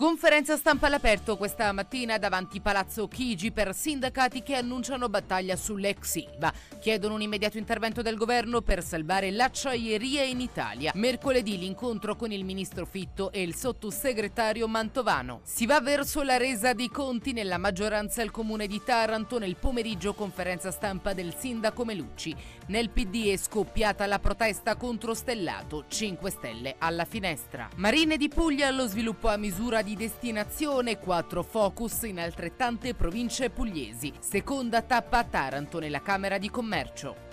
Conferenza stampa all'aperto questa mattina davanti Palazzo Chigi per sindacati che annunciano battaglia sull'ex IVA. Chiedono un immediato intervento del governo per salvare l'acciaieria in Italia. Mercoledì l'incontro con il ministro Fitto e il sottosegretario Mantovano. Si va verso la resa dei conti nella maggioranza al comune di Taranto nel pomeriggio conferenza stampa del sindaco Melucci. Nel PD è scoppiata la protesta contro Stellato, 5 Stelle alla finestra. Marine di Puglia allo sviluppo a misura di destinazione, 4 focus in altrettante province pugliesi. Seconda tappa a Taranto nella Camera di Commercio.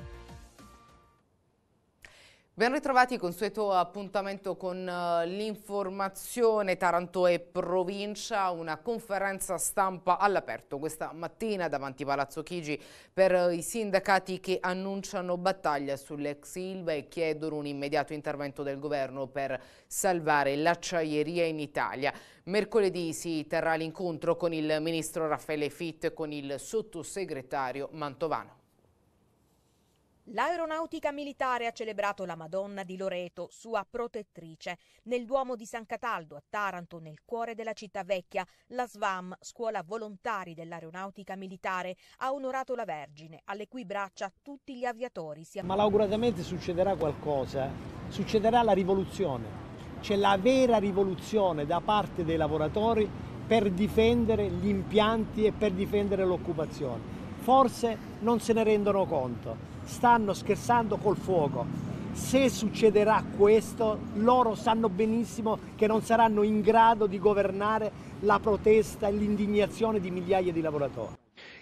Ben ritrovati, consueto appuntamento con eh, l'informazione Taranto e provincia, una conferenza stampa all'aperto questa mattina davanti Palazzo Chigi per eh, i sindacati che annunciano battaglia sull'ex Ilva e chiedono un immediato intervento del governo per salvare l'acciaieria in Italia. Mercoledì si terrà l'incontro con il ministro Raffaele Fitt e con il sottosegretario Mantovano. L'aeronautica militare ha celebrato la Madonna di Loreto, sua protettrice, nel Duomo di San Cataldo a Taranto, nel cuore della città vecchia. La SVAM, scuola volontari dell'aeronautica militare, ha onorato la Vergine, alle cui braccia tutti gli aviatori si ammalano. Malauguratamente succederà qualcosa, succederà la rivoluzione. C'è la vera rivoluzione da parte dei lavoratori per difendere gli impianti e per difendere l'occupazione. Forse non se ne rendono conto stanno scherzando col fuoco. Se succederà questo, loro sanno benissimo che non saranno in grado di governare la protesta e l'indignazione di migliaia di lavoratori.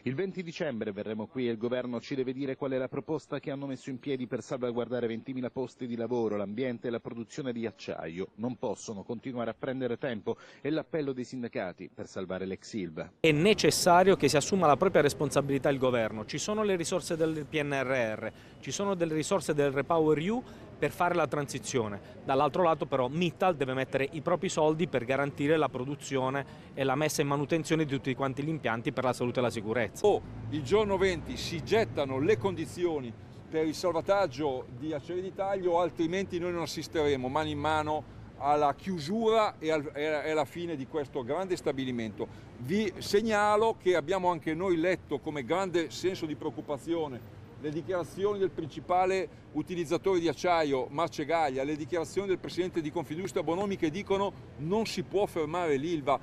Il 20 dicembre verremo qui e il governo ci deve dire qual è la proposta che hanno messo in piedi per salvaguardare 20.000 posti di lavoro, l'ambiente e la produzione di acciaio. Non possono continuare a prendere tempo e l'appello dei sindacati per salvare l'ex Ilva. È necessario che si assuma la propria responsabilità il governo. Ci sono le risorse del PNRR, ci sono delle risorse del Repower EU per fare la transizione. Dall'altro lato però Mittal deve mettere i propri soldi per garantire la produzione e la messa in manutenzione di tutti quanti gli impianti per la salute e la sicurezza. O oh, il giorno 20 si gettano le condizioni per il salvataggio di Acciaio d'Italia o altrimenti noi non assisteremo mano in mano alla chiusura e, alla fine di questo grande stabilimento. Vi segnalo che abbiamo anche noi letto come grande senso di preoccupazione le dichiarazioni del principale utilizzatore di acciaio, Marcegaglia, le dichiarazioni del presidente di Confindustria Bonomi che dicono non si può fermare l'Ilva.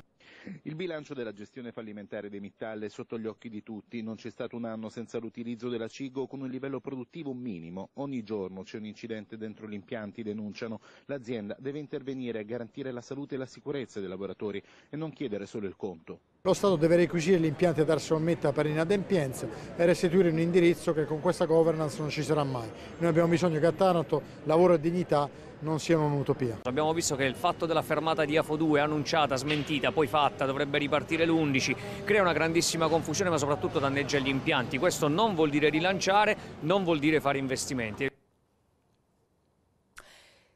Il bilancio della gestione fallimentare dei Mittal è sotto gli occhi di tutti, non c'è stato un anno senza l'utilizzo della Cigo con un livello produttivo minimo, ogni giorno c'è un incidente dentro gli impianti, denunciano, l'azienda deve intervenire e garantire la salute e la sicurezza dei lavoratori e non chiedere solo il conto. Lo Stato deve requisire gli l'impianto da sommetta per inadempienza e restituire un indirizzo che con questa governance non ci sarà mai. Noi abbiamo bisogno che a Taranto lavoro e dignità non siano un'utopia. Abbiamo visto che il fatto della fermata di AFO 2 annunciata, smentita, poi fatta, dovrebbe ripartire l'11, crea una grandissima confusione ma soprattutto danneggia gli impianti. Questo non vuol dire rilanciare, non vuol dire fare investimenti.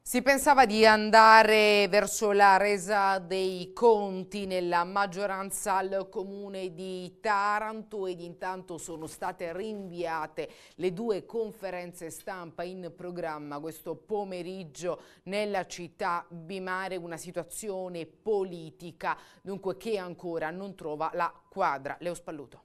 Si pensava di andare verso la resa dei conti nella maggioranza al comune di Taranto ed intanto sono state rinviate le due conferenze stampa in programma questo pomeriggio nella città bimare, una situazione politica dunque che ancora non trova la quadra. Leo Spalluto.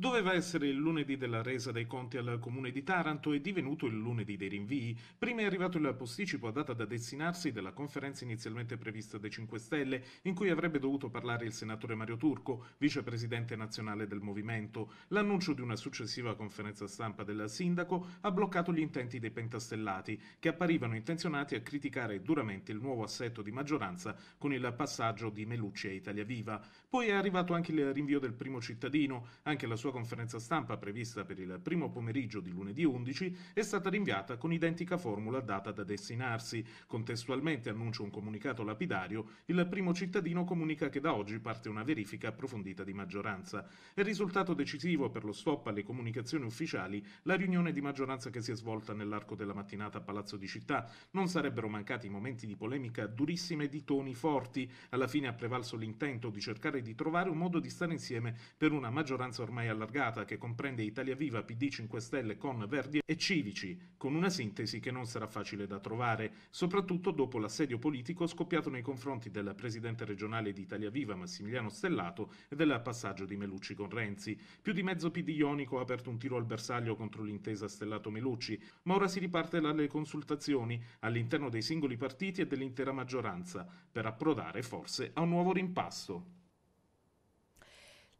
Doveva essere il lunedì della resa dei conti al comune di Taranto e divenuto il lunedì dei rinvii. Prima è arrivato il posticipo a data da destinarsi della conferenza inizialmente prevista dai 5 Stelle, in cui avrebbe dovuto parlare il senatore Mario Turco, vicepresidente nazionale del movimento. L'annuncio di una successiva conferenza stampa del sindaco ha bloccato gli intenti dei pentastellati, che apparivano intenzionati a criticare duramente il nuovo assetto di maggioranza con il passaggio di Melucci a Italia Viva. Poi è arrivato anche il rinvio del primo cittadino, anche la sua sua conferenza stampa prevista per il primo pomeriggio di lunedì 11 è stata rinviata con identica formula data da destinarsi. Contestualmente annuncia un comunicato lapidario, il primo cittadino comunica che da oggi parte una verifica approfondita di maggioranza. È risultato decisivo per lo stop alle comunicazioni ufficiali la riunione di maggioranza che si è svolta nell'arco della mattinata a Palazzo di Città. Non sarebbero mancati momenti di polemica durissime e di toni forti. Alla fine ha prevalso l'intento di cercare di trovare un modo di stare insieme per una maggioranza ormai alla allargata che comprende Italia Viva, PD 5 Stelle con Verdi e Civici, con una sintesi che non sarà facile da trovare, soprattutto dopo l'assedio politico scoppiato nei confronti del presidente regionale di Italia Viva Massimiliano Stellato e del passaggio di Melucci con Renzi. Più di mezzo PD Ionico ha aperto un tiro al bersaglio contro l'intesa Stellato-Melucci, ma ora si riparte dalle consultazioni all'interno dei singoli partiti e dell'intera maggioranza per approdare forse a un nuovo rimpasto.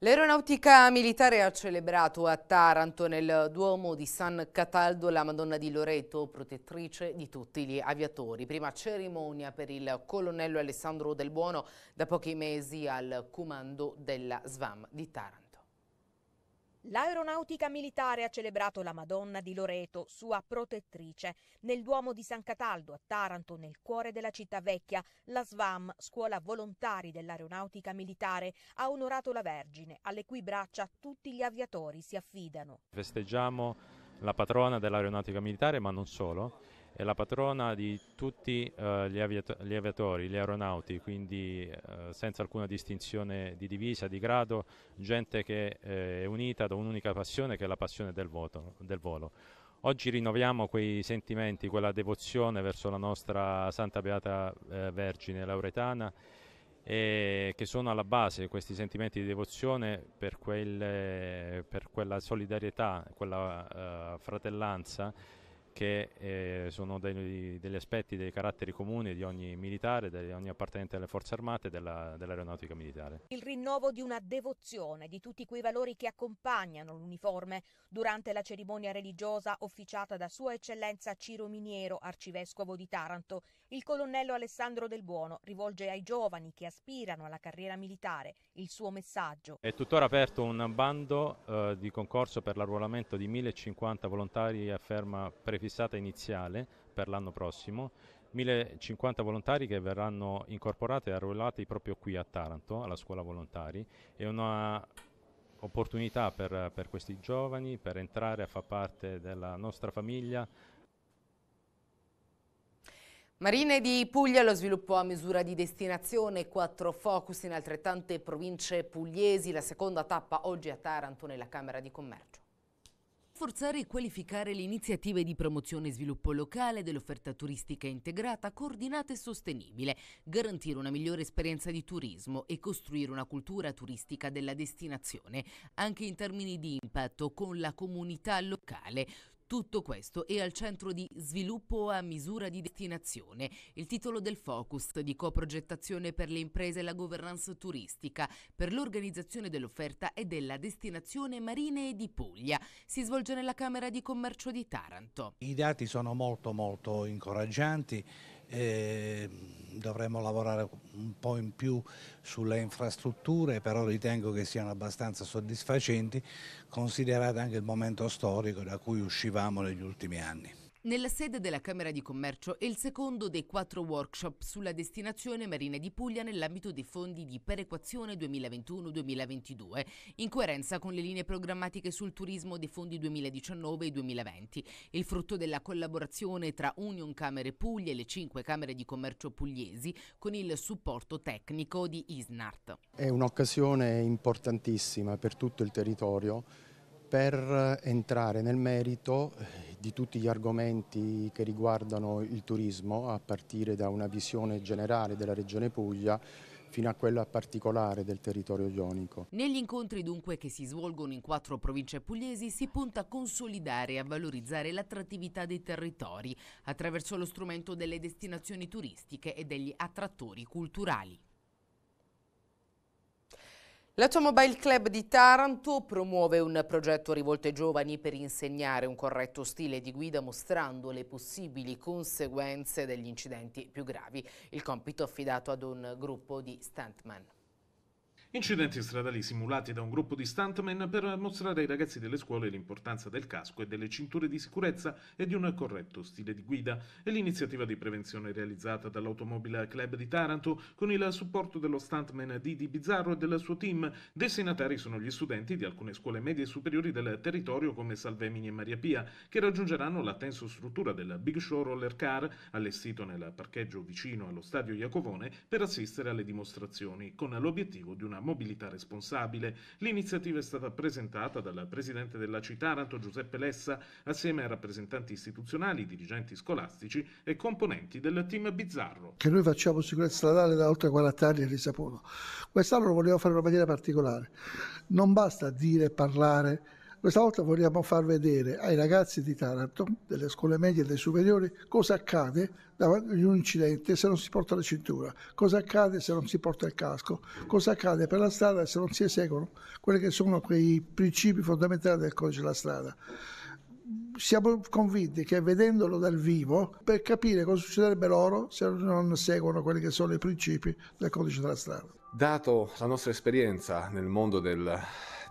L'aeronautica militare ha celebrato a Taranto nel Duomo di San Cataldo la Madonna di Loreto, protettrice di tutti gli aviatori. Prima cerimonia per il colonnello Alessandro Del Buono da pochi mesi al comando della SVAM di Taranto. L'aeronautica militare ha celebrato la Madonna di Loreto, sua protettrice, nel Duomo di San Cataldo a Taranto, nel cuore della città vecchia. La SVAM, scuola volontari dell'aeronautica militare, ha onorato la Vergine, alle cui braccia tutti gli aviatori si affidano. Festeggiamo la patrona dell'aeronautica militare, ma non solo è la patrona di tutti eh, gli, aviato- gli, aviatori, gli aeronauti, quindi eh, senza alcuna distinzione di divisa, di grado, gente che eh, è unita da un'unica passione che è la passione del, voto, del volo. Oggi rinnoviamo quei sentimenti, quella devozione verso la nostra Santa Beata eh, Vergine Lauretana che sono alla base questi sentimenti di devozione per, quelle, per quella solidarietà, quella eh, fratellanza che eh, sono dei, degli aspetti, dei caratteri comuni di ogni militare, di ogni appartenente alle forze armate e della, dell'aeronautica militare. Il rinnovo di una devozione di tutti quei valori che accompagnano l'uniforme durante la cerimonia religiosa officiata da Sua Eccellenza Ciro Miniero, arcivescovo di Taranto, il colonnello Alessandro Del Buono rivolge ai giovani che aspirano alla carriera militare il suo messaggio. È tuttora aperto un bando eh, di concorso per l'arruolamento di 1050 volontari a ferma prefissata fissata iniziale per l'anno prossimo, 1050 volontari che verranno incorporati e arruolati proprio qui a Taranto, alla scuola volontari, è un'opportunità per, per questi giovani per entrare a far parte della nostra famiglia, Marine di Puglia, lo sviluppo a misura di destinazione, quattro focus in altrettante province pugliesi, la seconda tappa oggi a Taranto nella Camera di Commercio. Rafforzare e qualificare le iniziative di promozione e sviluppo locale dell'offerta turistica integrata, coordinata e sostenibile, garantire una migliore esperienza di turismo e costruire una cultura turistica della destinazione, anche in termini di impatto con la comunità locale. Tutto questo è al centro di Sviluppo a misura di destinazione, il titolo del focus di coprogettazione per le imprese e la governance turistica, per l'organizzazione dell'offerta e della destinazione marine di Puglia. Si svolge nella Camera di Commercio di Taranto. I dati sono molto molto incoraggianti eh, dovremmo lavorare un po' in più sulle infrastrutture, però ritengo che siano abbastanza soddisfacenti, considerate anche il momento storico da cui uscivamo negli ultimi anni. Nella sede della Camera di Commercio è il secondo dei quattro workshop sulla destinazione marina di Puglia nell'ambito dei fondi di perequazione 2021-2022, in coerenza con le linee programmatiche sul turismo dei fondi 2019 e 2020, il frutto della collaborazione tra Union Camere Puglia e le cinque Camere di Commercio pugliesi con il supporto tecnico di ISNART. È un'occasione importantissima per tutto il territorio per entrare nel merito eh, di tutti gli argomenti che riguardano il turismo, a partire da una visione generale della Regione Puglia fino a quella particolare del territorio ionico. Negli incontri dunque che si svolgono in quattro province pugliesi si punta a consolidare e a valorizzare l'attrattività dei territori attraverso lo strumento delle destinazioni turistiche e degli attrattori culturali. L'Automobile Club di Taranto promuove un progetto rivolto ai giovani per insegnare un corretto stile di guida mostrando le possibili conseguenze degli incidenti più gravi. Il compito affidato ad un gruppo di stuntman. Incidenti stradali simulati da un gruppo di stuntmen per mostrare ai ragazzi delle scuole l'importanza del casco e delle cinture di sicurezza e di un corretto stile di guida e l'iniziativa di prevenzione realizzata dall'Automobile Club di Taranto con il supporto dello stuntman Didi Bizzarro e del suo team. Destinatari sono gli studenti di alcune scuole medie e superiori del territorio come Salvemini e Maria Pia che raggiungeranno la tenso struttura del Big Show Roller Car allestito nel parcheggio vicino allo stadio Iacovone per assistere alle dimostrazioni con l'obiettivo di una una mobilità responsabile. L'iniziativa è stata presentata dal presidente della città Citaranto Giuseppe Lessa assieme a rappresentanti istituzionali, dirigenti scolastici e componenti del team Bizzarro. Che noi facciamo sicurezza stradale da oltre 40 anni a li Quest'anno lo volevo fare in una maniera particolare. Non basta dire, e parlare questa volta vogliamo far vedere ai ragazzi di Taranto, delle scuole medie e delle superiori, cosa accade davanti ad un incidente se non si porta la cintura, cosa accade se non si porta il casco, cosa accade per la strada se non si eseguono quelli che sono quei principi fondamentali del codice della strada siamo convinti che vedendolo dal vivo, per capire cosa succederebbe loro se non seguono quelli che sono i principi del codice della strada. Dato la nostra esperienza nel mondo del,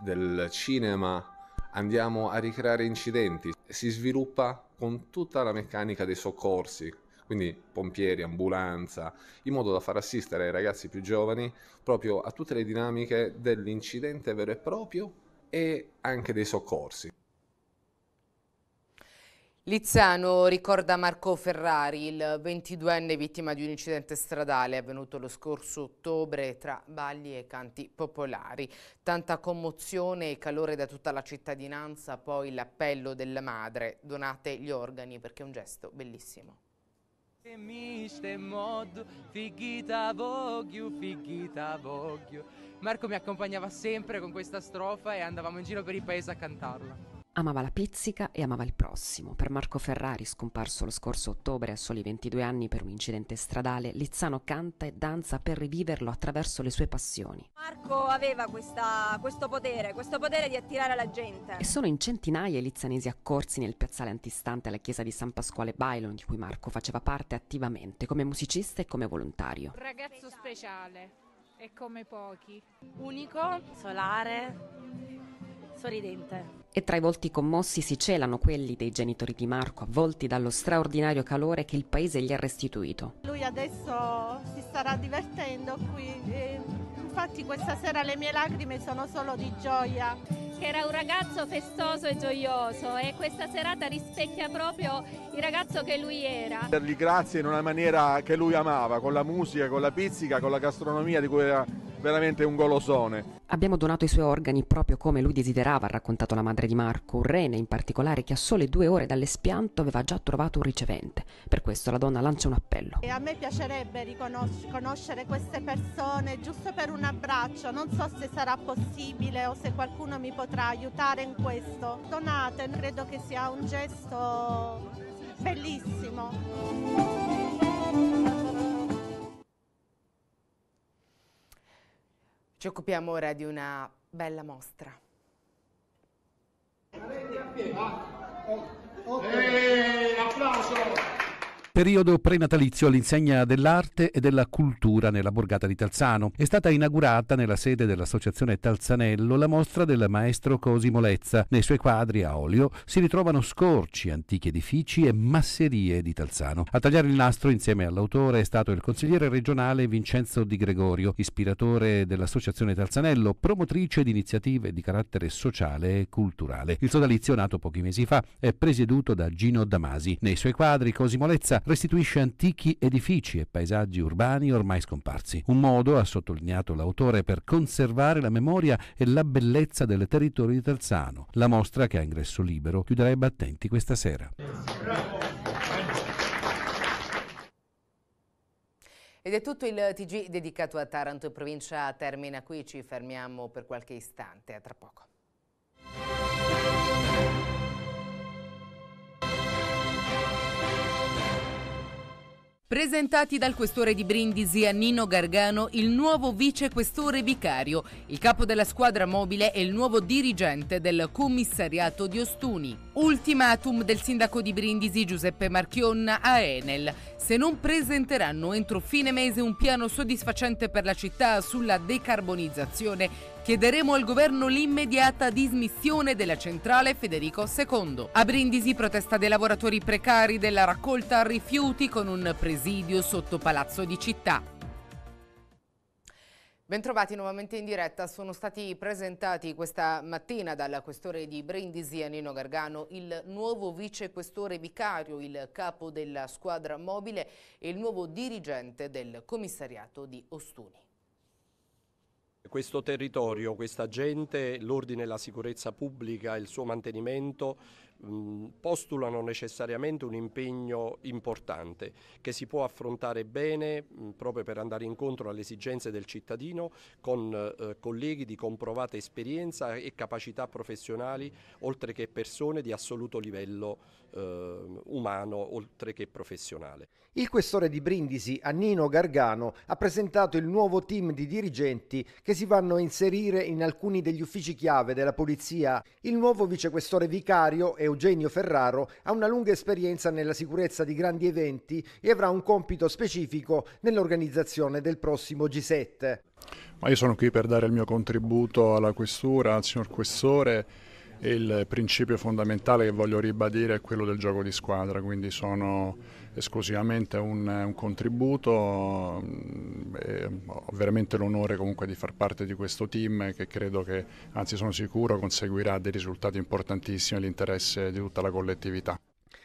del cinema andiamo a ricreare incidenti, si sviluppa con tutta la meccanica dei soccorsi, quindi pompieri, ambulanza, in modo da far assistere i ragazzi più giovani proprio a tutte le dinamiche dell'incidente vero e proprio e anche dei soccorsi. Lizzano ricorda Marco Ferrari, il 22enne vittima di un incidente stradale avvenuto lo scorso ottobre tra balli e canti popolari. Tanta commozione e calore da tutta la cittadinanza, poi l'appello della madre, donate gli organi perché è un gesto bellissimo. Marco mi accompagnava sempre con questa strofa e andavamo in giro per il paese a cantarla. Amava la pizzica e amava il prossimo. Per Marco Ferrari, scomparso lo scorso ottobre a soli 22 anni per un incidente stradale, Lizzano canta e danza per riviverlo attraverso le sue passioni. Marco aveva questa, questo potere, questo potere di attirare la gente. E sono in centinaia i lizzanesi accorsi nel piazzale antistante alla chiesa di San Pasquale Bailon, di cui Marco faceva parte attivamente come musicista e come volontario. Un ragazzo speciale, e come pochi. Unico, solare sorridente. E tra i volti commossi si celano quelli dei genitori di Marco, avvolti dallo straordinario calore che il paese gli ha restituito. Lui adesso si starà divertendo qui, infatti questa sera le mie lacrime sono solo di gioia. Che era un ragazzo festoso e gioioso e questa serata rispecchia proprio il ragazzo che lui era. Dargli grazie in una maniera che lui amava, con la musica, con la pizzica, con la gastronomia di cui era veramente un golosone. Abbiamo donato i suoi organi proprio come lui desiderava, ha raccontato la madre di Marco, un rene in particolare che a sole due ore dall'espianto aveva già trovato un ricevente. Per questo la donna lancia un appello. E a me piacerebbe conoscere queste persone giusto per un abbraccio, non so se sarà possibile o se qualcuno mi potrà aiutare in questo. Donate, credo che sia un gesto bellissimo. Ci occupiamo ora di una bella mostra. Ehi, applauso! Periodo prenatalizio all'insegna dell'arte e della cultura nella borgata di Talzano. È stata inaugurata nella sede dell'associazione Talzanello la mostra del maestro Cosimo Lezza. Nei suoi quadri a olio si ritrovano scorci, antichi edifici e masserie di Talzano. A tagliare il nastro insieme all'autore è stato il consigliere regionale Vincenzo Di Gregorio, ispiratore dell'associazione Talzanello, promotrice di iniziative di carattere sociale e culturale. Il sodalizio, nato pochi mesi fa, è presieduto da Gino Damasi. Nei suoi quadri Cosimo Lezza restituisce antichi edifici e paesaggi urbani ormai scomparsi. Un modo, ha sottolineato l'autore, per conservare la memoria e la bellezza del territorio di Terzano. La mostra, che ha ingresso libero, chiuderà i battenti questa sera. Ed è tutto il TG dedicato a Taranto e provincia termina qui, ci fermiamo per qualche istante, a tra poco. Presentati dal questore di Brindisi a Nino Gargano il nuovo vicequestore vicario, il capo della squadra mobile e il nuovo dirigente del commissariato di Ostuni. Ultimatum del sindaco di Brindisi Giuseppe Marchionna a Enel. Se non presenteranno entro fine mese un piano soddisfacente per la città sulla decarbonizzazione, chiederemo al governo l'immediata dismissione della centrale Federico II. A Brindisi protesta dei lavoratori precari della raccolta rifiuti con un presidio sotto Palazzo di Città. Bentrovati nuovamente in diretta, sono stati presentati questa mattina dalla questore di Brindisi a Nino Gargano il nuovo vicequestore vicario, il capo della squadra mobile e il nuovo dirigente del commissariato di Ostuni. Questo territorio, questa gente, l'ordine e la sicurezza pubblica, il suo mantenimento Mm, postulano necessariamente un impegno importante che si può affrontare bene mm, proprio per andare incontro alle esigenze del cittadino con eh, colleghi di comprovata esperienza e capacità professionali oltre che persone di assoluto livello eh, umano oltre che professionale. Il questore di Brindisi, Annino Gargano, ha presentato il nuovo team di dirigenti che si vanno a inserire in alcuni degli uffici chiave della polizia. Il nuovo vicequestore vicario, Eugenio Ferraro, ha una lunga esperienza nella sicurezza di grandi eventi e avrà un compito specifico nell'organizzazione del prossimo G7. Ma io sono qui per dare il mio contributo alla questura, al signor questore e il principio fondamentale che voglio ribadire è quello del gioco di squadra, quindi sono esclusivamente un, un contributo, mm, e ho veramente l'onore comunque di far parte di questo team che credo che, anzi sono sicuro, conseguirà dei risultati importantissimi all'interesse di tutta la collettività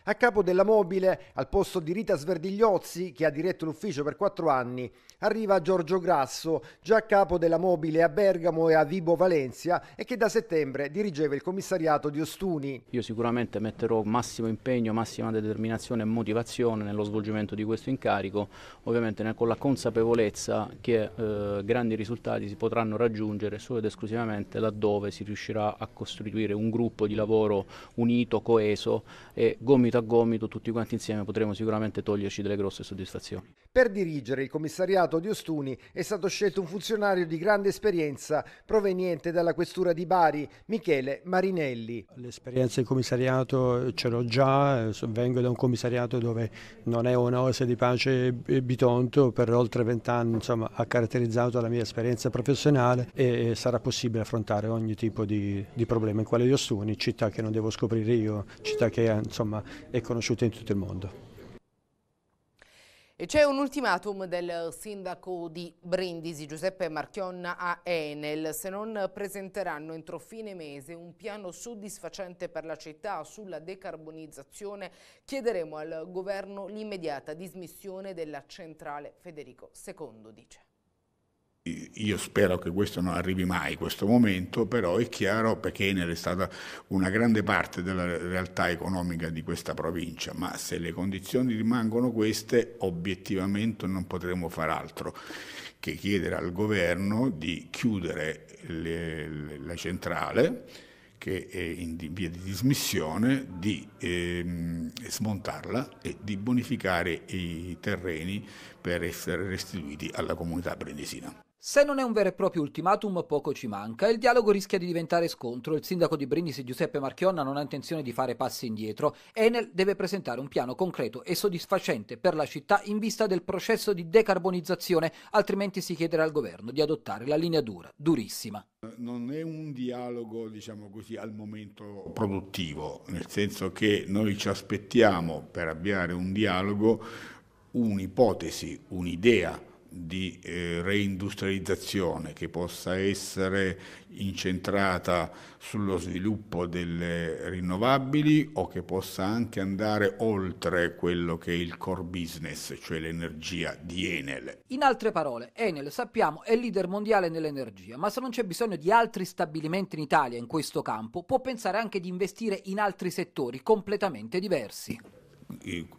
a capo della mobile, al posto di Rita Sverdigliozzi, che ha diretto l'ufficio per quattro anni, arriva Giorgio Grasso, già a capo della mobile a Bergamo e a Vibo Valencia e che da settembre dirigeva il commissariato di Ostuni. Io sicuramente metterò massimo impegno, massima determinazione e motivazione nello svolgimento di questo incarico, ovviamente con la consapevolezza che eh, grandi risultati si potranno raggiungere solo ed esclusivamente laddove si riuscirà a costituire un gruppo di lavoro unito, coeso e gomito gomito a gomito, tutti quanti insieme potremo sicuramente toglierci delle grosse soddisfazioni. Per dirigere il commissariato di Ostuni è stato scelto un funzionario di grande esperienza proveniente dalla questura di Bari, Michele Marinelli. L'esperienza in commissariato ce l'ho già, eh, vengo da un commissariato dove non è un'ose di pace Bitonto, per oltre vent'anni ha caratterizzato la mia esperienza professionale e sarà possibile affrontare ogni tipo di, di problema in quale di Ostuni, città che non devo scoprire io, città che eh, insomma, è conosciuta in tutto il mondo. C'è un ultimatum del sindaco di Brindisi, Giuseppe Marchionna, a Enel. Se non presenteranno entro fine mese un piano soddisfacente per la città sulla decarbonizzazione, chiederemo al governo l'immediata dismissione della centrale Federico II, dice io spero che questo non arrivi mai, questo momento, però è chiaro perché Enel è stata una grande parte della realtà economica di questa provincia, ma se le condizioni rimangono queste, obiettivamente non potremo far altro che chiedere al governo di chiudere le, le, la centrale che è in via di dismissione, di ehm, smontarla e di bonificare i terreni per essere restituiti alla comunità brindisina. Se non è un vero e proprio ultimatum, poco ci manca. Il dialogo rischia di diventare scontro. Il sindaco di Brindisi, Giuseppe Marchionna, non ha intenzione di fare passi indietro. Enel deve presentare un piano concreto e soddisfacente per la città in vista del processo di decarbonizzazione, altrimenti si chiederà al governo di adottare la linea dura, durissima. Non è un dialogo, diciamo così, al momento produttivo, nel senso che noi ci aspettiamo per avviare un dialogo un'ipotesi, un'idea di eh, reindustrializzazione che possa essere incentrata sullo sviluppo delle rinnovabili o che possa anche andare oltre quello che è il core business, cioè l'energia di Enel. In altre parole, Enel sappiamo è leader mondiale nell'energia, ma se non c'è bisogno di altri stabilimenti in Italia in questo campo, può pensare anche di investire in altri settori completamente diversi.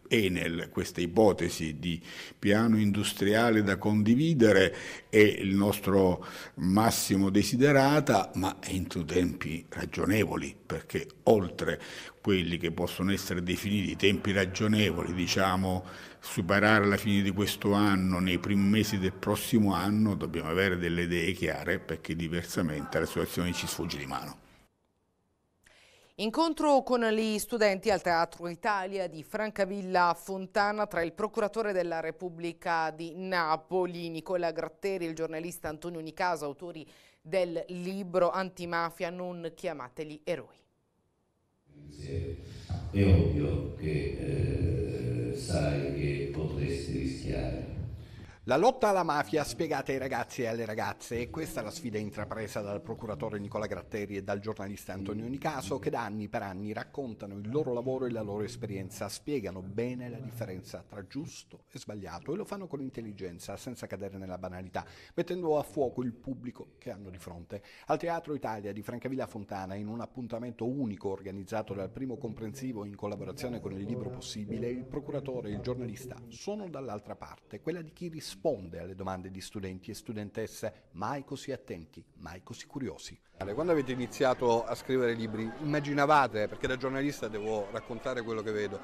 Enel questa ipotesi di piano industriale da condividere è il nostro massimo desiderata, ma entro tempi ragionevoli, perché oltre quelli che possono essere definiti tempi ragionevoli, diciamo superare la fine di questo anno, nei primi mesi del prossimo anno, dobbiamo avere delle idee chiare perché diversamente la situazione ci sfugge di mano. Incontro con gli studenti al Teatro Italia di Francavilla Fontana tra il procuratore della Repubblica di Napoli, Nicola Gratteri, e il giornalista Antonio Nicasa, autori del libro Antimafia, non chiamateli eroi. È ovvio che eh, sai che potresti rischiare la lotta alla mafia spiegata ai ragazzi e alle ragazze e questa è la sfida intrapresa dal procuratore Nicola Gratteri e dal giornalista Antonio Nicaso che da anni per anni raccontano il loro lavoro e la loro esperienza, spiegano bene la differenza tra giusto e sbagliato e lo fanno con intelligenza, senza cadere nella banalità, mettendo a fuoco il pubblico che hanno di fronte. Al Teatro Italia di Francavilla Fontana, in un appuntamento unico organizzato dal primo comprensivo in collaborazione con il libro possibile, il procuratore e il giornalista sono dall'altra parte, quella di chi risponde risponde alle domande di studenti e studentesse mai così attenti, mai così curiosi. Quando avete iniziato a scrivere libri immaginavate, perché da giornalista devo raccontare quello che vedo,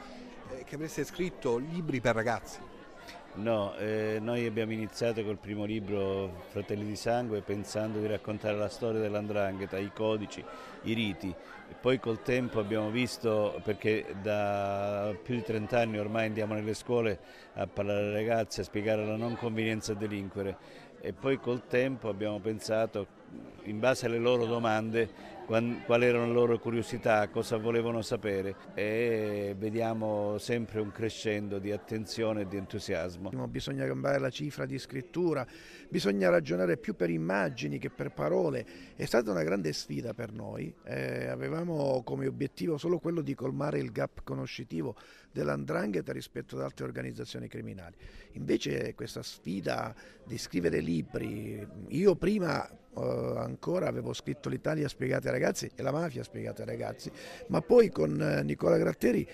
eh, che avreste scritto libri per ragazzi? No, eh, noi abbiamo iniziato col primo libro Fratelli di Sangue pensando di raccontare la storia dell'andrangheta, i codici, i riti. E poi col tempo abbiamo visto, perché da più di 30 anni ormai andiamo nelle scuole a parlare ai ragazzi, a spiegare la non convenienza a delinquere e poi col tempo abbiamo pensato in base alle loro domande quali erano le loro curiosità, cosa volevano sapere e vediamo sempre un crescendo di attenzione e di entusiasmo. Bisogna cambiare la cifra di scrittura, bisogna ragionare più per immagini che per parole. È stata una grande sfida per noi, eh, avevamo come obiettivo solo quello di colmare il gap conoscitivo dell'andrangheta rispetto ad altre organizzazioni criminali. Invece questa sfida di scrivere libri, io prima eh, ancora avevo scritto l'Italia spiegata ai ragazzi e la mafia spiegata ai ragazzi, ma poi con eh, Nicola Gratteri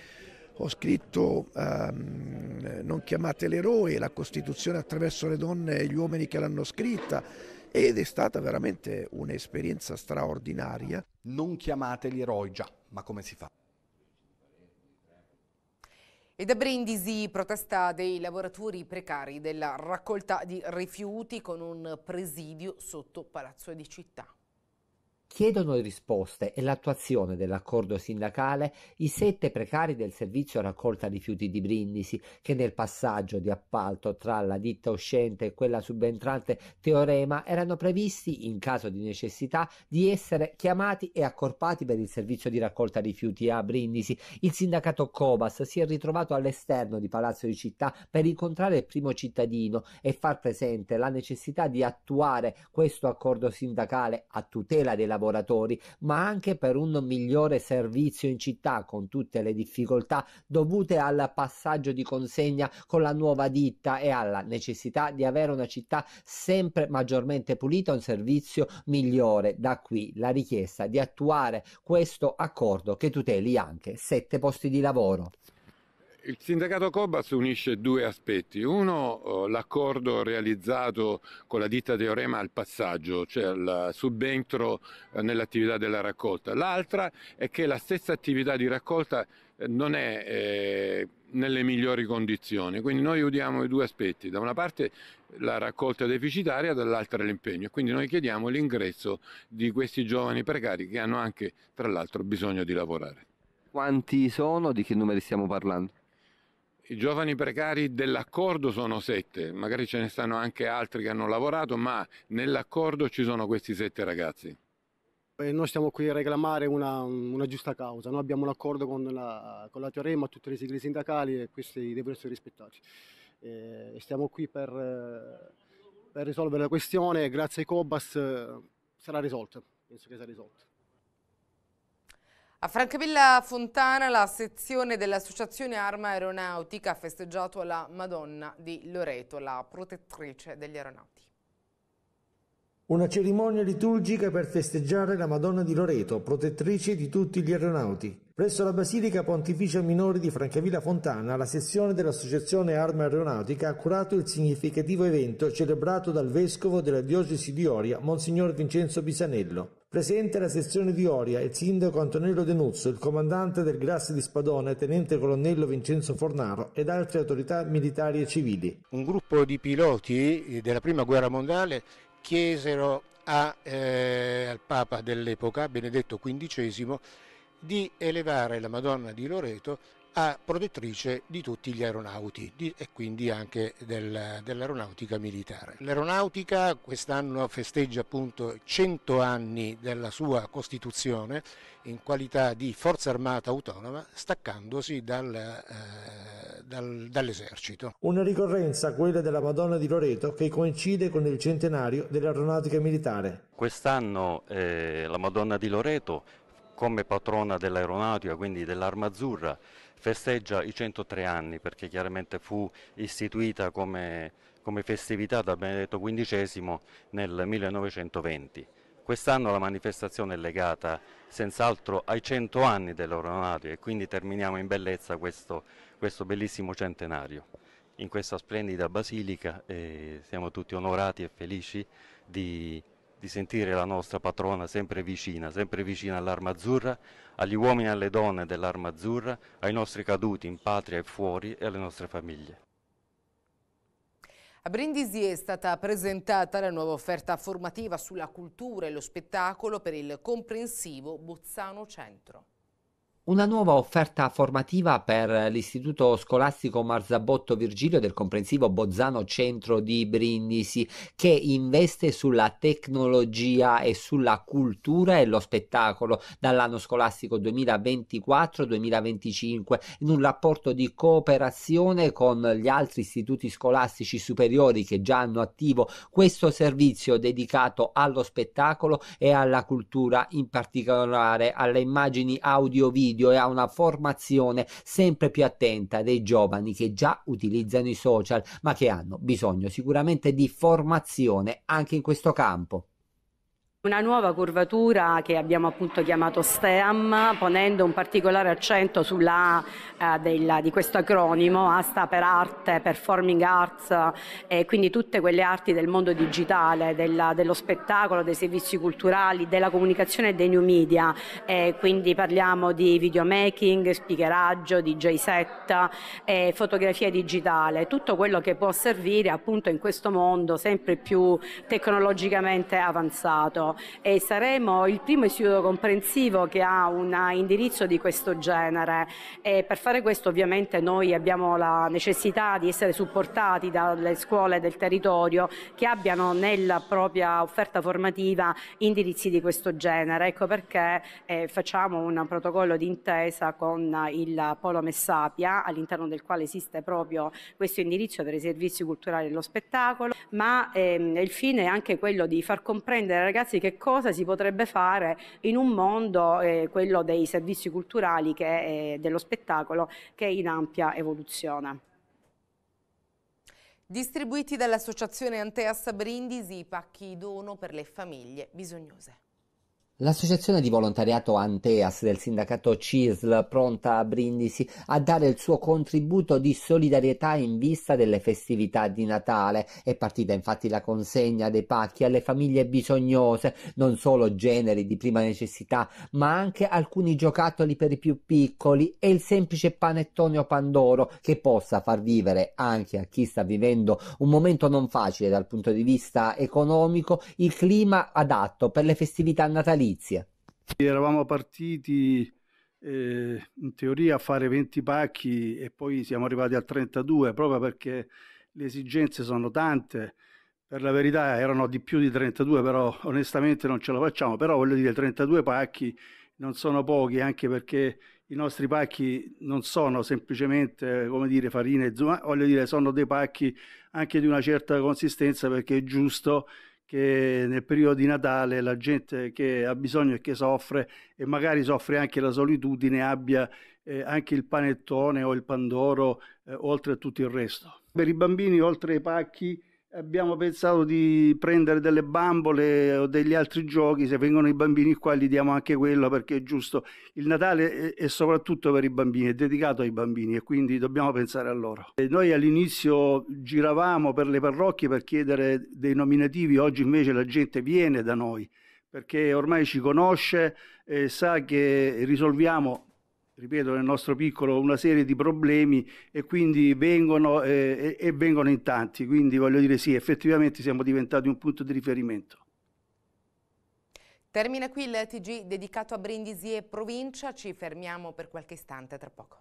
ho scritto ehm, Non chiamate l'eroe, la Costituzione attraverso le donne e gli uomini che l'hanno scritta ed è stata veramente un'esperienza straordinaria. Non chiamate gli eroi già, ma come si fa? E da Brindisi protesta dei lavoratori precari della raccolta di rifiuti con un presidio sotto Palazzo di Città. Chiedono risposte e l'attuazione dell'accordo sindacale i sette precari del servizio raccolta rifiuti di Brindisi che nel passaggio di appalto tra la ditta uscente e quella subentrante Teorema erano previsti, in caso di necessità, di essere chiamati e accorpati per il servizio di raccolta rifiuti a Brindisi. Il sindacato Cobas si è ritrovato all'esterno di Palazzo di Città per incontrare il primo cittadino e far presente la necessità di attuare questo accordo sindacale a tutela dei lavoratori, ma anche per un migliore servizio in città con tutte le difficoltà dovute al passaggio di consegna con la nuova ditta e alla necessità di avere una città sempre maggiormente pulita un servizio migliore. Da qui la richiesta di attuare questo accordo che tuteli anche sette posti di lavoro. Il sindacato Cobas unisce due aspetti. Uno, eh, l'accordo realizzato con la ditta Teorema al passaggio, cioè al subentro eh, nell'attività della raccolta. L'altra è che la stessa attività di raccolta eh, non è nelle migliori condizioni, quindi noi udiamo i due aspetti, da una parte la raccolta deficitaria, dall'altra l'impegno, quindi noi chiediamo l'ingresso di questi giovani precari che hanno anche tra l'altro bisogno di lavorare. Quanti sono? Di che numeri stiamo parlando? I giovani precari dell'accordo sono sette, magari ce ne stanno anche altri che hanno lavorato, ma nell'accordo ci sono questi sette ragazzi. E eh, noi stiamo qui a reclamare una, una giusta causa, noi abbiamo un accordo con la, con la Teorema, tutte le sigle sindacali e questi devono essere rispettati. E eh, stiamo qui per, per risolvere la questione, grazie ai Cobas eh, sarà risolta, penso che sarà risolta. A Francavilla Fontana la sezione dell'Associazione Arma Aeronautica ha festeggiato la Madonna di Loreto, la protettrice degli aeronauti. Una cerimonia liturgica per festeggiare la Madonna di Loreto, protettrice di tutti gli aeronauti. Presso la Basilica Pontificia Minore di Francavilla Fontana, la sezione dell'Associazione Arma Aeronautica ha curato il significativo evento celebrato dal Vescovo della Diocesi di Oria, Monsignor Vincenzo Bisanello. Presente la sezione di Oria, il sindaco Antonello De Nuzzo, il comandante del Grassi di Spadone, tenente colonnello Vincenzo Fornaro ed altre autorità militari e civili. Un gruppo di piloti della prima guerra mondiale chiesero a, eh, al Papa dell'epoca, Benedetto XV, di elevare la Madonna di Loreto a protettrice di tutti gli aeronauti di, e quindi anche del, dell'aeronautica militare. L'aeronautica quest'anno festeggia appunto 100 anni della sua costituzione in qualità di forza armata autonoma staccandosi dal, eh, dal, dall'esercito. Una ricorrenza, quella della Madonna di Loreto, che coincide con il centenario dell'aeronautica militare. Quest'anno eh, la Madonna di Loreto come patrona dell'aeronautica, quindi dell'Arma Azzurra, festeggia i 103 anni perché chiaramente fu istituita come, come festività da Benedetto XV nel 1920. Quest'anno la manifestazione è legata senz'altro ai 100 anni dell'aeronautica e quindi terminiamo in bellezza questo, questo bellissimo centenario in questa splendida basilica e eh, siamo tutti onorati e felici di di sentire la nostra patrona sempre vicina, sempre vicina all'Arma Azzurra, agli uomini e alle donne dell'Arma Azzurra, ai nostri caduti in patria e fuori e alle nostre famiglie. A Brindisi è stata presentata la nuova offerta formativa sulla cultura e lo spettacolo per il comprensivo Bozzano Centro. Una nuova offerta formativa per l'Istituto Scolastico Marzabotto Virgilio del comprensivo Bozzano Centro di Brindisi che investe sulla tecnologia e sulla cultura e lo spettacolo dall'anno scolastico 2024-2025 in un rapporto di cooperazione con gli altri istituti scolastici superiori che già hanno attivo questo servizio dedicato allo spettacolo e alla cultura, in particolare alle immagini audio-video video e a una formazione sempre più attenta dei giovani che già utilizzano i social ma che hanno bisogno sicuramente di formazione anche in questo campo. Una nuova curvatura che abbiamo appunto chiamato STEAM, ponendo un particolare accento sulla A eh, di questo acronimo, Asta per arte, performing arts e eh, quindi tutte quelle arti del mondo digitale, della, dello spettacolo, dei servizi culturali, della comunicazione e dei new media. Eh, quindi parliamo di videomaking, speakeraggio, DJ set, fotografia digitale, tutto quello che può servire appunto in questo mondo sempre più tecnologicamente avanzato e saremo il primo istituto comprensivo che ha un indirizzo di questo genere e per fare questo ovviamente noi abbiamo la necessità di essere supportati dalle scuole del territorio che abbiano nella propria offerta formativa indirizzi di questo genere, ecco perché eh, facciamo un protocollo d'intesa con il Polo Messapia all'interno del quale esiste proprio questo indirizzo per i servizi culturali e lo spettacolo, ma ehm, il fine è anche quello di far comprendere ai ragazzi che che cosa si potrebbe fare in un mondo, eh, quello dei servizi culturali e eh, dello spettacolo, che è in ampia evoluzione. Distribuiti dall'associazione Anteas Brindisi i pacchi dono per le famiglie bisognose. L'associazione di volontariato Anteas del sindacato CISL, pronta a Brindisi a dare il suo contributo di solidarietà in vista delle festività di Natale. È partita infatti la consegna dei pacchi alle famiglie bisognose, non solo generi di prima necessità, ma anche alcuni giocattoli per i più piccoli e il semplice panettone o pandoro che possa far vivere anche a chi sta vivendo un momento non facile dal punto di vista economico il clima adatto per le festività natalizie Galizia. Eravamo partiti eh, in teoria a fare 20 pacchi e poi siamo arrivati a 32 proprio perché le esigenze sono tante. Per la verità erano di più di 32, però onestamente non ce la facciamo. Però voglio dire, 32 pacchi non sono pochi, anche perché i nostri pacchi non sono semplicemente, come dire, farina e zucchine, voglio dire, sono dei pacchi anche di una certa consistenza perché è giusto che nel periodo di Natale la gente che ha bisogno e che soffre e magari soffre anche la solitudine abbia eh, anche il panettone o il pandoro eh, oltre a tutto il resto. Per i bambini oltre ai pacchi abbiamo pensato di prendere delle bambole o degli altri giochi, se vengono i bambini qua gli diamo anche quello perché è giusto. Il Natale è, soprattutto per i bambini, è dedicato ai bambini e quindi dobbiamo pensare a loro. E noi all'inizio giravamo per le parrocchie per chiedere dei nominativi, oggi invece la gente viene da noi perché ormai ci conosce e sa che risolviamo ripeto, nel nostro piccolo una serie di problemi e quindi vengono eh, e, e vengono in tanti. Quindi voglio dire sì, effettivamente siamo diventati un punto di riferimento. Termina qui il TG dedicato a Brindisi e provincia, ci fermiamo per qualche istante tra poco.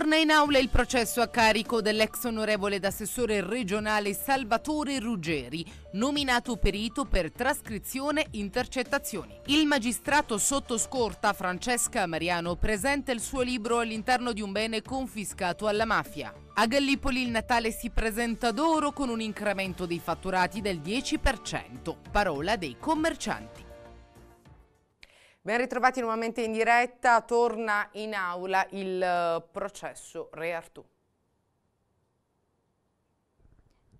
Torna in aula il processo a carico dell'ex onorevole d'assessore regionale Salvatore Ruggeri, nominato perito per trascrizione intercettazioni. Il magistrato sotto scorta Francesca Mariano presenta il suo libro all'interno di un bene confiscato alla mafia. A Gallipoli il Natale si presenta d'oro con un incremento dei fatturati del 10%, parola dei commercianti. Ben ritrovati nuovamente in diretta, torna in aula il eh, processo Re Artù.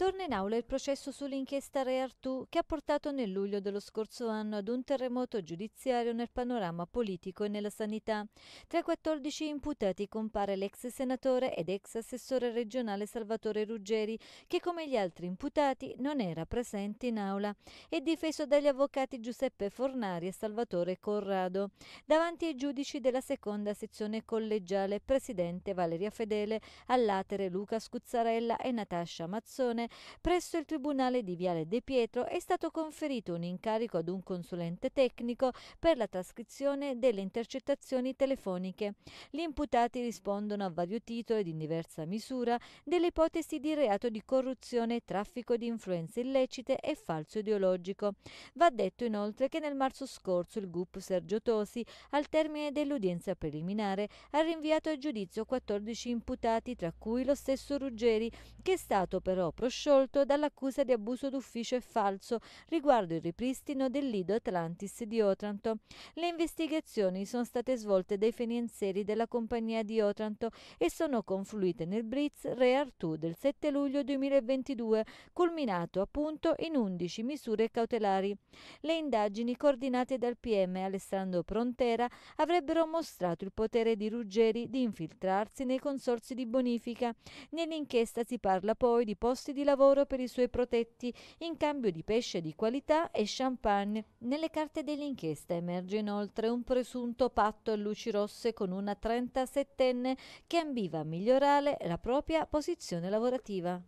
Torna in aula il processo sull'inchiesta Re Artù che ha portato nel luglio dello scorso anno ad un terremoto giudiziario nel panorama politico e nella sanità. Tra i 14 imputati compare l'ex senatore ed ex assessore regionale Salvatore Ruggeri che come gli altri imputati non era presente in aula e difeso dagli avvocati Giuseppe Fornari e Salvatore Corrado. Davanti ai giudici della seconda sezione collegiale presidente Valeria Fedele, all'atere Luca Scuzzarella e Natascia Mazzone presso il Tribunale di Viale De Pietro è stato conferito un incarico ad un consulente tecnico per la trascrizione delle intercettazioni telefoniche. Gli imputati rispondono a vario titolo ed in diversa misura delle ipotesi di reato di corruzione, traffico di influenze illecite e falso ideologico. Va detto inoltre che nel marzo scorso il GUP Sergio Tosi, al termine dell'udienza preliminare, ha rinviato a giudizio 14 imputati, tra cui lo stesso Ruggeri, che è stato però prosciutto assolto dall'accusa di abuso d'ufficio e falso riguardo il ripristino del Lido Atlantis di Otranto. Le investigazioni sono state svolte dai finanzieri della compagnia di Otranto e sono confluite nel Briz Re Artù del 7 luglio 2022, culminato appunto in 11 misure cautelari. Le indagini coordinate dal PM Alessandro Prontera avrebbero mostrato il potere di Ruggeri di infiltrarsi nei consorsi di bonifica. Nell'inchiesta si parla poi di posti di lavoro lavoro per i suoi protetti in cambio di pesce di qualità e champagne. Nelle carte dell'inchiesta emerge inoltre un presunto patto a luci rosse con una 37enne che ambiva a migliorare la propria posizione lavorativa.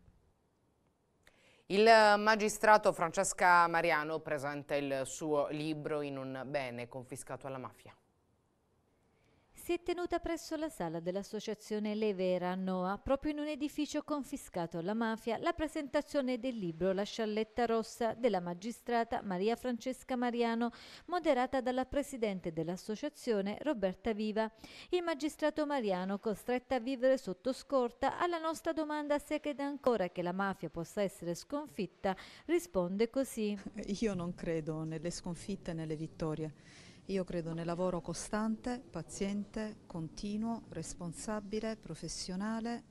Il magistrato Francesca Mariano presenta il suo libro in un bene confiscato alla mafia si è tenuta presso la sala dell'associazione Levera a Noa, proprio in un edificio confiscato alla mafia, la presentazione del libro La scialletta rossa della magistrata Maria Francesca Mariano, moderata dalla presidente dell'associazione Roberta Viva. Il magistrato Mariano, costretto a vivere sotto scorta, alla nostra domanda se crede ancora che la mafia possa essere sconfitta, risponde così. Io non credo nelle sconfitte e nelle vittorie io credo nel lavoro costante, paziente, continuo, responsabile, professionale,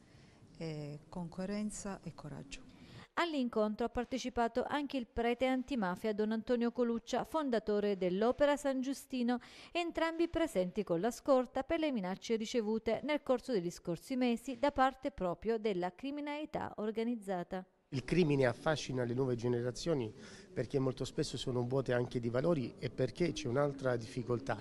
eh, con coerenza e coraggio. All'incontro ha partecipato anche il prete antimafia Don Antonio Coluccia, fondatore dell'Opera San Giustino, entrambi presenti con la scorta per le minacce ricevute nel corso degli scorsi mesi da parte proprio della criminalità organizzata. Il crimine affascina le nuove generazioni perché molto spesso sono vuote anche di valori e perché c'è un'altra difficoltà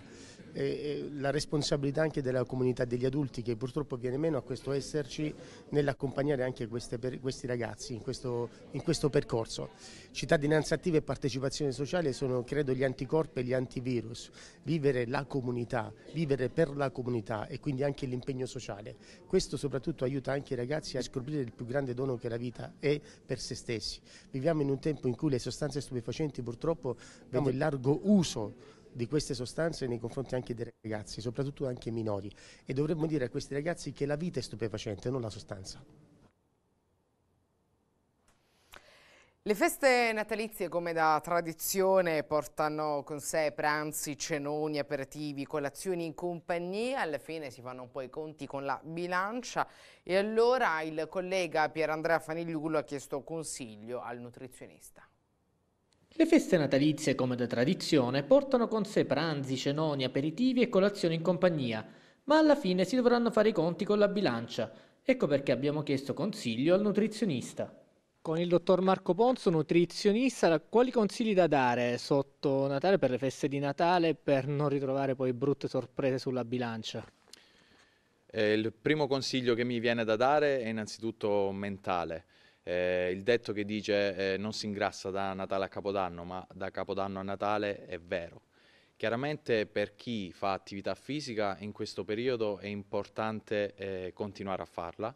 la responsabilità anche della comunità degli adulti che purtroppo viene meno a questo esserci nell'accompagnare anche queste, questi ragazzi in questo, in questo, percorso. Cittadinanza attiva e partecipazione sociale sono credo gli anticorpi e gli antivirus, vivere la comunità, vivere per la comunità e quindi anche l'impegno sociale. Questo soprattutto aiuta anche i ragazzi a scoprire il più grande dono che la vita è per se stessi. Viviamo in un tempo in cui le sostanze stupefacenti purtroppo vedono il largo uso di queste sostanze nei confronti anche dei ragazzi, soprattutto anche minori. E dovremmo dire a questi ragazzi che la vita è stupefacente, non la sostanza. Le feste natalizie, come da tradizione, portano con sé pranzi, cenoni, aperitivi, colazioni in compagnia. Alla fine si fanno un po' i conti con la bilancia. E allora il collega Pierandrea Faniglulo ha chiesto consiglio al nutrizionista. Le feste natalizie, come da tradizione, portano con sé pranzi, cenoni, aperitivi e colazioni in compagnia, ma alla fine si dovranno fare i conti con la bilancia. Ecco perché abbiamo chiesto consiglio al nutrizionista. Con il dottor Marco Ponzo, nutrizionista, quali consigli da dare sotto Natale per le feste di Natale per non ritrovare poi brutte sorprese sulla bilancia? Eh, il primo consiglio che mi viene da dare è innanzitutto mentale. Eh, il detto che dice eh, non si ingrassa da Natale a Capodanno, ma da Capodanno a Natale è vero. Chiaramente per chi fa attività fisica in questo periodo è importante eh, continuare a farla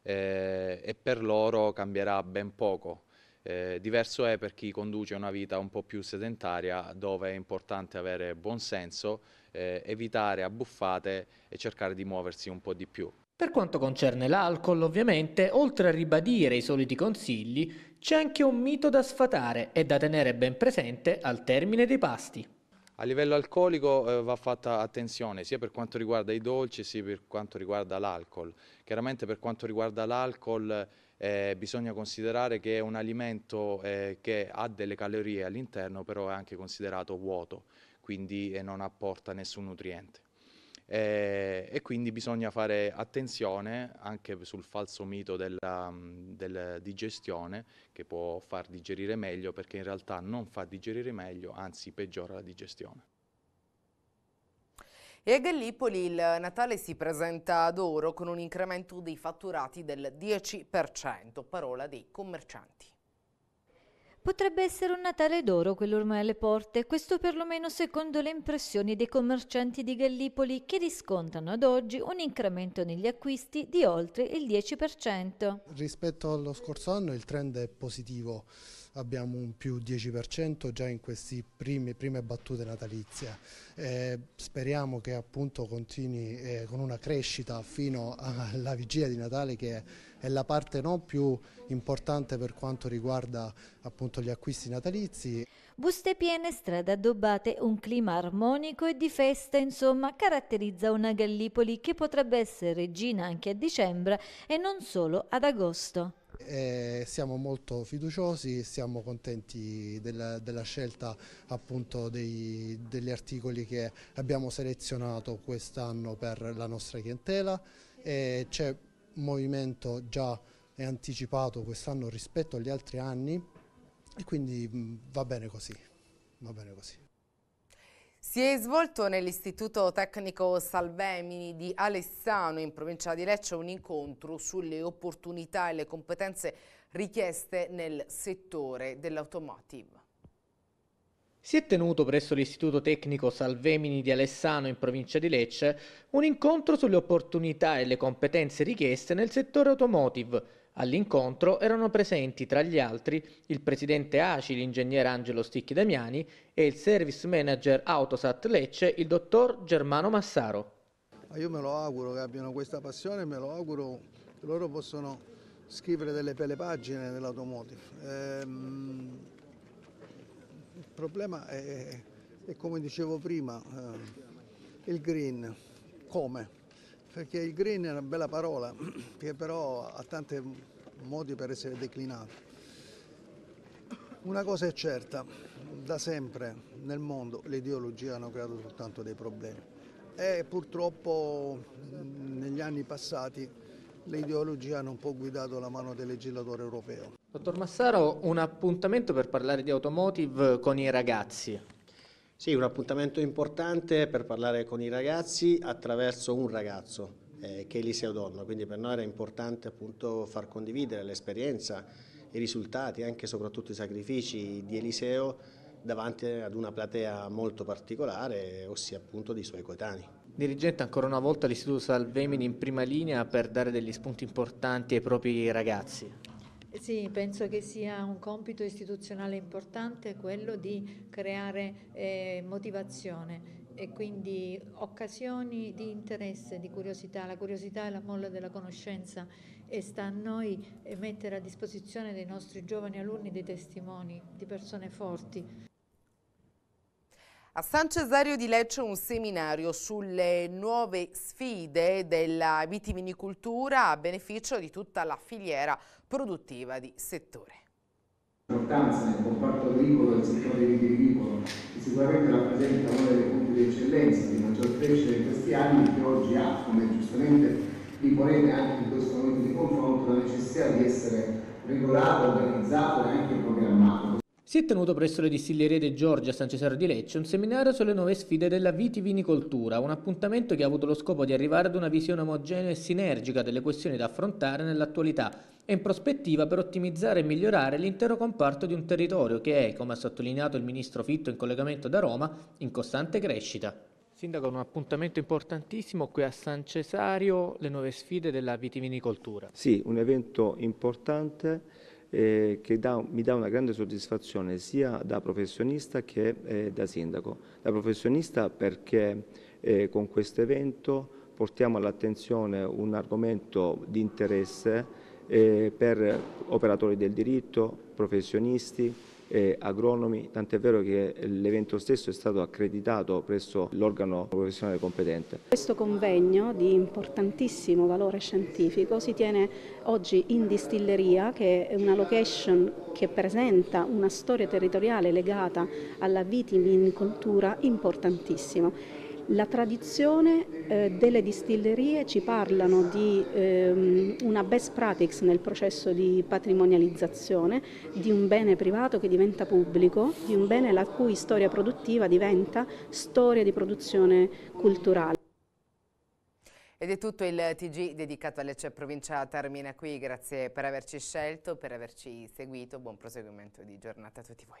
eh, e per loro cambierà ben poco. Eh, diverso è per chi conduce una vita un po' più sedentaria dove è importante avere buon senso, eh, evitare abbuffate e cercare di muoversi un po' di più. Per quanto concerne l'alcol, ovviamente, oltre a ribadire i soliti consigli, c'è anche un mito da sfatare e da tenere ben presente al termine dei pasti. A livello alcolico eh, va fatta attenzione sia per quanto riguarda i dolci sia per quanto riguarda l'alcol. Chiaramente per quanto riguarda l'alcol eh, bisogna considerare che è un alimento eh, che ha delle calorie all'interno però è anche considerato vuoto, quindi eh, non apporta nessun nutriente e, eh, e quindi bisogna fare attenzione anche sul falso mito della, mm, della digestione che può far digerire meglio perché in realtà non fa digerire meglio, anzi peggiora la digestione. E a Gallipoli il Natale si presenta ad oro con un incremento dei fatturati del 10%, parola dei commercianti. Potrebbe essere un Natale d'oro quello ormai alle porte, questo perlomeno secondo le impressioni dei commercianti di Gallipoli che riscontrano ad oggi un incremento negli acquisti di oltre il 10%. Rispetto allo scorso anno il trend è positivo, abbiamo un più 10% già in queste prime battute natalizie. Eh, speriamo che appunto continui eh, con una crescita fino alla vigilia di Natale che è è la parte non più importante per quanto riguarda appunto gli acquisti natalizi. Buste piene, strade addobbate, un clima armonico e di festa, insomma, caratterizza una Gallipoli che potrebbe essere regina anche a dicembre e non solo ad agosto. Eh, siamo molto fiduciosi, siamo contenti della, della scelta appunto dei, degli articoli che abbiamo selezionato quest'anno per la nostra clientela. Eh, c'è movimento già è anticipato quest'anno rispetto agli altri anni e quindi mm, va bene così. Va bene così. Si è svolto nell'Istituto Tecnico Salvemini di Alessano in provincia di Lecce un incontro sulle opportunità e le competenze richieste nel settore dell'automotive. Si è tenuto presso l'Istituto Tecnico Salvemini di Alessano in provincia di Lecce un incontro sulle opportunità e le competenze richieste nel settore automotive. All'incontro erano presenti tra gli altri il presidente ACI, l'ingegnere Angelo Sticchi Damiani e il service manager Autosat Lecce, il dottor Germano Massaro. Io me lo auguro che abbiano questa passione, me lo auguro che loro possano scrivere delle belle pagine dell'automotive. Ehm il problema è, è come dicevo prima, eh, il green, come? Perché il green è una bella parola che però ha tanti modi per essere declinato. Una cosa è certa, da sempre nel mondo le ideologie hanno creato soltanto dei problemi e purtroppo negli anni passati l'ideologia non può guidare la mano del legislatore europeo. Dottor Massaro, un appuntamento per parlare di automotive con i ragazzi. Sì, un appuntamento importante per parlare con i ragazzi attraverso un ragazzo, eh, che è Eliseo Donno, quindi per noi era importante appunto far condividere l'esperienza, i risultati, anche e soprattutto i sacrifici di Eliseo davanti ad una platea molto particolare, ossia appunto dei suoi coetanei. Dirigente ancora una volta l'Istituto Salvemini in prima linea per dare degli spunti importanti ai propri ragazzi. Sì, penso che sia un compito istituzionale importante quello di creare eh, motivazione e quindi occasioni di interesse, di curiosità. La curiosità è la molla della conoscenza e sta a noi eh, mettere a disposizione dei nostri giovani alunni dei testimoni, di persone forti. A San Cesario di Lecce un seminario sulle nuove sfide della vitivinicoltura a beneficio di tutta la filiera produttiva di settore. L'importanza del comparto agricolo del settore vitivinicolo che sicuramente rappresenta uno dei punti di eccellenza di maggior crescita in questi anni che oggi ha, come giustamente riponete anche in questo momento di confronto, la necessità di essere regolato, organizzato e anche programmato si è tenuto presso le distillerie De Giorgia a San Cesare di Lecce un seminario sulle nuove sfide della vitivinicoltura, un appuntamento che ha avuto lo scopo di arrivare ad una visione omogenea e sinergica delle questioni da affrontare nell'attualità e in prospettiva per ottimizzare e migliorare l'intero comparto di un territorio che è, come ha sottolineato il ministro Fitto in collegamento da Roma, in costante crescita. Sindaco, un appuntamento importantissimo qui a San Cesario, le nuove sfide della vitivinicoltura. Sì, un evento importante eh, che da, mi dà una grande soddisfazione sia da professionista che eh, da sindaco. Da professionista perché eh, con questo evento portiamo all'attenzione un argomento di interesse eh, per operatori del diritto, professionisti, e agronomi, tant'è vero che l'evento stesso è stato accreditato presso l'organo professionale competente. Questo convegno di importantissimo valore scientifico si tiene oggi in distilleria che è una location che presenta una storia territoriale legata alla vitivinicoltura importantissima la tradizione eh, delle distillerie ci parlano di ehm, una best practice nel processo di patrimonializzazione, di un bene privato che diventa pubblico, di un bene la cui storia produttiva diventa storia di produzione culturale. Ed è tutto il TG dedicato alle CE Provincia termina qui, grazie per averci scelto, per averci seguito, buon proseguimento di giornata a tutti voi.